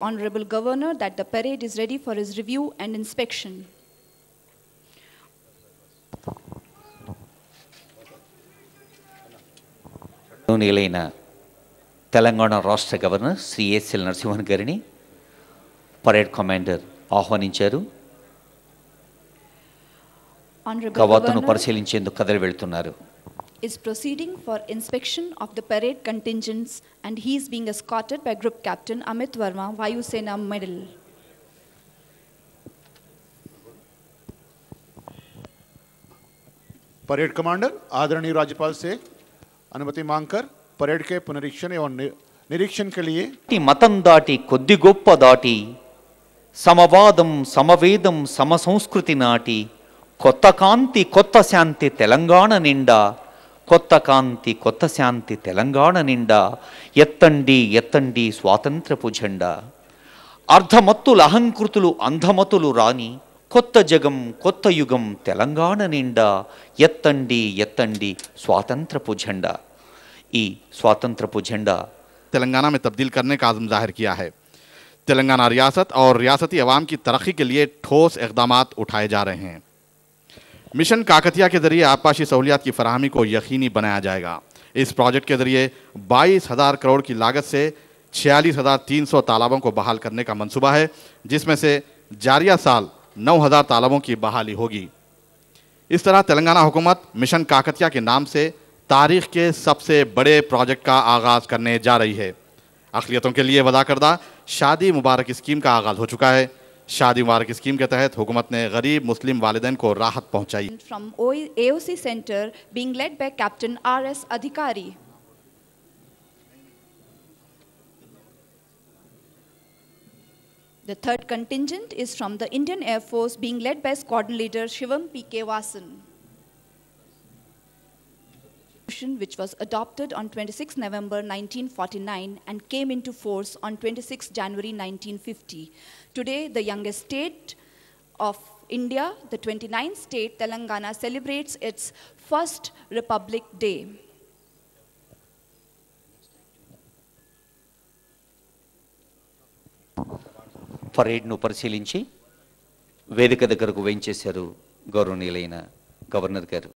Honorable Governor that the parade is ready for his review and inspection. నీలైన Telangana రాష్ట్ర governor Shri ACL Narasimhan గారిని parade commander ఆహ్వానించారు కవాతును పరిశీలించేందుకు కదలి వెళ్తున్నారు is proceeding for inspection of the parade contingents and he is being escorted by Group Captain Amit Verma, Vayu Sena Medal. Parade Commander, आदरणीय राज्यपाल से अनुमति मांगकर parade ke punarikshan एवं निरीक्षण ke liye. Matandati, दाटी కొద్ది గొప్ప దాటి సమవాదం సమవేదం సమసంస్కృతి నాటి కొత్త కాంతి शांति शांतिलंगण निंडी स्वातंत्र अर्धमत् अहंकृत अंधमत राणी क्रत जगम क्रत युगम तेलंगण निंडी स्वातंत्रे स्वातंत्र तेलंगाना में तब्दील करने का आजम जाहिर किया है तेलंगाना रियासत और रियासती अवाम की तरक्की के लिए ठोस इकदाम उठाए जा रहे हैं मिशन काकतिया के जरिए आबपाशी सहूलियात की फरहमी को यकीनी बनाया जाएगा इस प्रोजेक्ट के जरिए बाईस हज़ार करोड़ की लागत से छियालीस हज़ार तीन सौ तालाबों को बहाल करने का मंसूबा है जिसमें से जारिया साल नौ हज़ार तालाबों की बहाली होगी इस तरह तेलंगाना हुकूमत मिशन काकतिया के नाम से तारीख के सबसे बड़े प्रोजेक्ट का आगाज़ करने जा रही है अखिलियतों के लिए वदा करदा शादी मुबारक स्कीम का आगाज़ हो चुका है शादी मुबारक स्कीम के तहत हुकूमत ने गरीब मुस्लिम वालदेन को राहत पहुंचाई from AOC center being led by captain R S Adhikari The third contingent is from the Indian Air Force being led by squadron leader Shivam P.K. Vasan. Constitution, which was adopted on 26 November 1949 and came into force on 26 January 1950. Today, the youngest state of India, the 29th state, Telangana, celebrates its first Republic Day. Parade పరేడ్ను పరిశీలించి వేదిక దగ్గరకు వెంచేశారు గౌరవనీయులైన Governor గారు